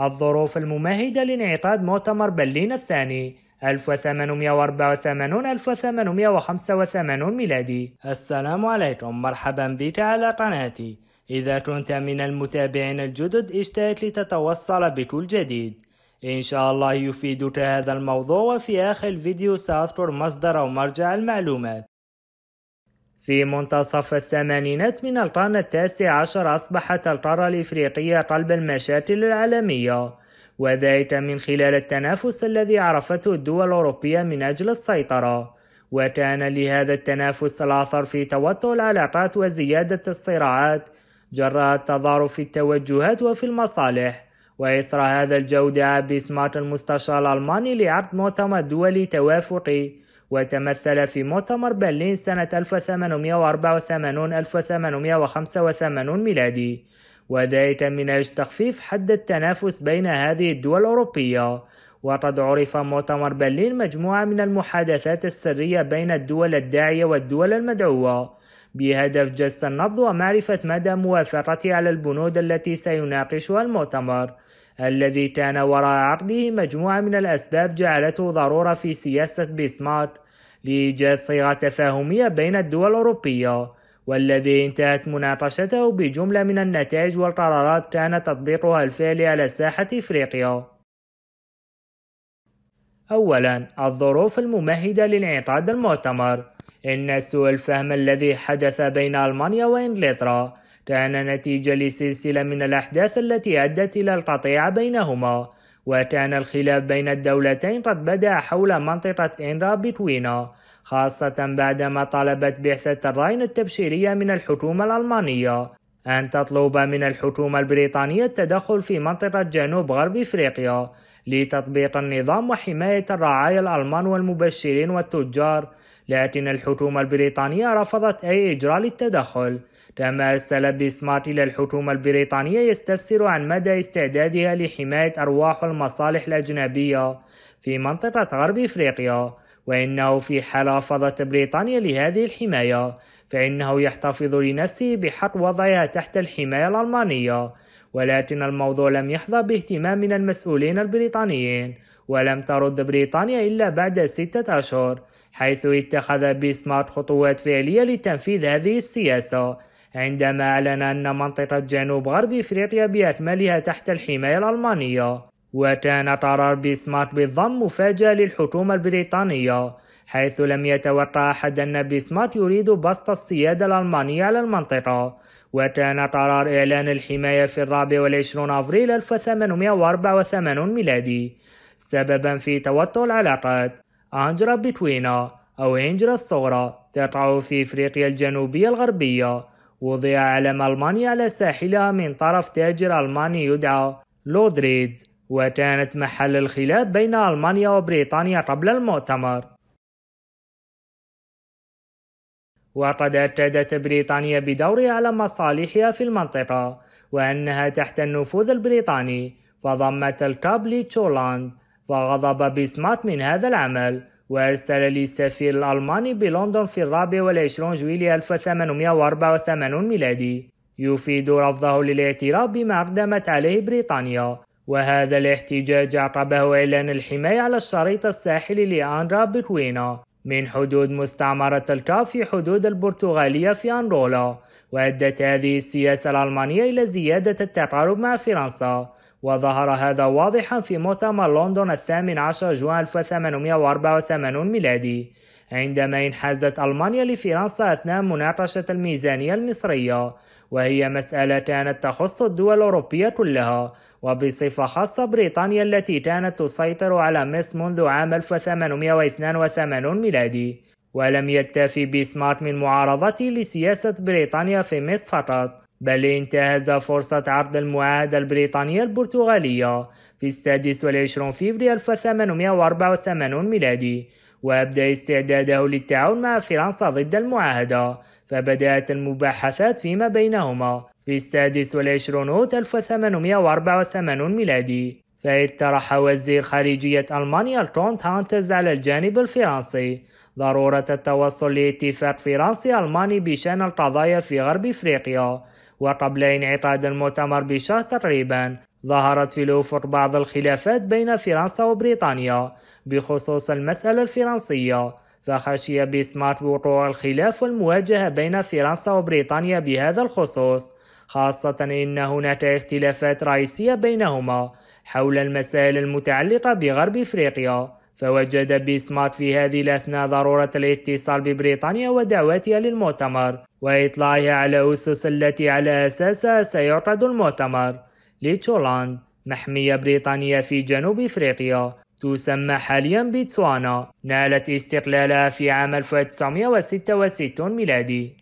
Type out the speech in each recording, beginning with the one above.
الظروف الممهدة لانعقاد مؤتمر برلين الثاني 1884 1885 ميلادي السلام عليكم مرحبا بك على قناتي إذا كنت من المتابعين الجدد اشترك لتتوصل بكل جديد إن شاء الله يفيدك هذا الموضوع وفي آخر الفيديو سأذكر مصدر أو مرجع المعلومات في منتصف الثمانينات من القرن التاسع عشر أصبحت القارة الإفريقية قلب المشاتل العالمية وذلك من خلال التنافس الذي عرفته الدول الأوروبية من أجل السيطرة وكان لهذا التنافس الأثر في توتر العلاقات وزيادة الصراعات جراء التضارب في التوجهات وفي المصالح وإثر هذا الجو دعا بإسمار المستشار الألماني لعقد مؤتمر دولي توافقي وتمثل في مؤتمر برلين سنة 1884-1885 ميلادي وذلك من أجل تخفيف حد التنافس بين هذه الدول الأوروبية وقد عرف مؤتمر برلين مجموعة من المحادثات السرية بين الدول الداعية والدول المدعوة بهدف جس النبض ومعرفة مدى موافقتها على البنود التي سيناقشها المؤتمر الذي كان وراء عقده مجموعة من الأسباب جعلته ضرورة في سياسة بيسمارك لإيجاد صيغة تفاهمية بين الدول الأوروبية والذي انتهت مناقشته بجملة من النتائج والقرارات كان تطبيقها الفعلي على ساحة إفريقيا. أولاً الظروف الممهدة لانعقاد المؤتمر إن سوء الفهم الذي حدث بين ألمانيا وإنجلترا كان نتيجة لسلسلة من الأحداث التي أدت إلى القطيعة بينهما وكان الخلاف بين الدولتين قد بدأ حول منطقة إنرا بتوينا خاصة بعدما طلبت بعثة الراين التبشيرية من الحكومة الألمانية أن تطلب من الحكومة البريطانية التدخل في منطقة جنوب غرب إفريقيا لتطبيق النظام وحماية الرعايا الألمان والمبشرين والتجار لكن الحكومة البريطانية رفضت أي إجراء للتدخل تم إرسال بسمارت إلى الحكومة البريطانية يستفسر عن مدى استعدادها لحماية أرواح المصالح الأجنبية في منطقة غرب إفريقيا وإنه في حال رفضت بريطانيا لهذه الحماية فإنه يحتفظ لنفسه بحق وضعها تحت الحماية الألمانية ولكن الموضوع لم يحظى باهتمام من المسؤولين البريطانيين ولم ترد بريطانيا إلا بعد ستة أشهر حيث اتخذ بيسمارت خطوات فعلية لتنفيذ هذه السياسة عندما أعلن أن منطقة جنوب غرب إفريقيا بأكملها تحت الحماية الألمانية وكان قرار بيسمارك بالضم مفاجأة للحكومة البريطانية حيث لم يتوقع أحد أن بيسمارك يريد بسط السيادة الألمانية على المنطقة وكان قرار إعلان الحماية في الرابع والعشرون أفريل 1884 ميلادي سببا في توتر العلاقات أنجرا بتوينا أو إنجرا الصغرى تقع في إفريقيا الجنوبية الغربية وضع علم ألمانيا على ساحلها من طرف تاجر ألماني يدعى لودريدز وكانت محل الخلاف بين ألمانيا وبريطانيا قبل المؤتمر وقد أكدت بريطانيا بدورها على مصالحها في المنطقة وأنها تحت النفوذ البريطاني فضمت الكاب لتشولاند وغضب بسمارت من هذا العمل وأرسل لي السفير الألماني بلندن في الرابع والعشرون جويلية 1884 ميلادي يفيد رفضه للاعتراف بما أقدمت عليه بريطانيا وهذا الاحتجاج عقبه إعلان الحماية على الشريط الساحلي لأندرا بكوينا من حدود مستعمرة الكاف في حدود البرتغالية في أنغولا وأدت هذه السياسة الألمانية إلى زيادة التقارب مع فرنسا وظهر هذا واضحا في مؤتمر لندن الثامن عشر جوان 1884 ميلادي عندما انحازت ألمانيا لفرنسا أثناء مناقشة الميزانية المصرية وهي مسألة كانت تخص الدول الأوروبية كلها وبصفة خاصة بريطانيا التي كانت تسيطر على مصر منذ عام 1882 ميلادي ولم يكتفي بيسمارك من معارضته لسياسة بريطانيا في مصر فقط بل انتهز فرصة عرض المعاهدة البريطانية البرتغالية في السادس والعشرون فبراير 1884 ميلادي وأبدأ استعداده للتعاون مع فرنسا ضد المعاهدة فبدأت المباحثات فيما بينهما في السادس والعشرون أوت 1884 ميلادي فاقترح وزير خارجية ألمانيا الكونت هانتز على الجانب الفرنسي ضرورة التوصل لاتفاق فرنسي ألماني بشأن القضايا في غرب إفريقيا وقبل انعقاد المؤتمر بشهر تقريبا ظهرت في لوفر بعض الخلافات بين فرنسا وبريطانيا بخصوص المسألة الفرنسية فخشي بسمارت وقوع الخلاف والمواجهة بين فرنسا وبريطانيا بهذا الخصوص خاصة إن هناك اختلافات رئيسية بينهما حول المسائل المتعلقة بغرب إفريقيا فوجد بيسمارك في هذه الأثناء ضرورة الاتصال ببريطانيا ودعوتها للمؤتمر وإطلاعها على أسس التي على أساسها سيعقد المؤتمر لتشولاند محمية بريطانية في جنوب إفريقيا تسمى حاليا بتسوانا نالت استقلالها في عام 1966 ميلادي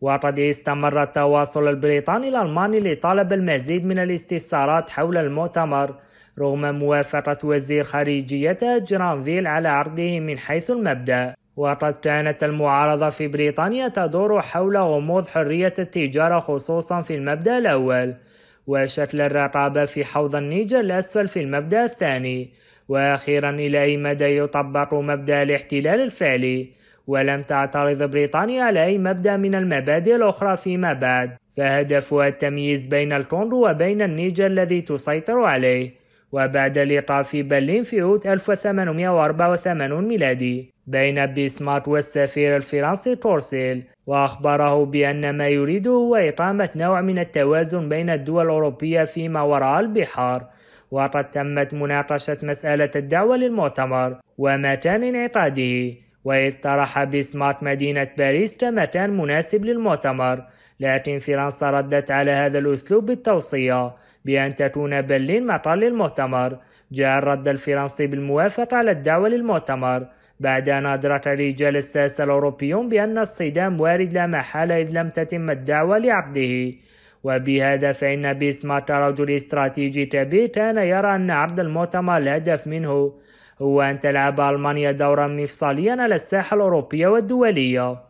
وقد استمر التواصل البريطاني الألماني لطلب المزيد من الاستفسارات حول المؤتمر رغم موافقة وزير خارجية جرانفيل على عرضه من حيث المبدأ وقد كانت المعارضة في بريطانيا تدور حول غموض حرية التجارة خصوصا في المبدأ الأول وشكل الرقابة في حوض النيجر الأسفل في المبدأ الثاني وأخيرا إلى أي مدى يطبق مبدأ الاحتلال الفعلي ولم تعترض بريطانيا على أي مبدأ من المبادئ الأخرى فيما بعد فهدفها التمييز بين الكونغو وبين النيجر الذي تسيطر عليه وبعد لقاء في برلين في عود 1884 ميلادي بين بيسمارت والسفير الفرنسي تورسيل وأخبره بأن ما يريده هو إقامة نوع من التوازن بين الدول الأوروبية فيما وراء البحار وقد تمت مناقشة مسألة الدعوة للمؤتمر ومكان انعقاده واقترح بيسمارت مدينة باريس كمكان مناسب للمؤتمر لكن فرنسا ردت على هذا الأسلوب بالتوصية بأن تكون برلين مطار للمؤتمر جاء الرد الفرنسي بالموافقة على الدعوة للمؤتمر بعد أن أدرك رجال الساسة الأوروبيون بأن الصدام وارد لا محالة إذ لم تتم الدعوة لعقده وبهذا فإن بيسمارك رجل استراتيجي كبير كان يرى أن عرض المؤتمر الهدف منه هو أن تلعب ألمانيا دورا مفصليا على الساحة الأوروبية والدولية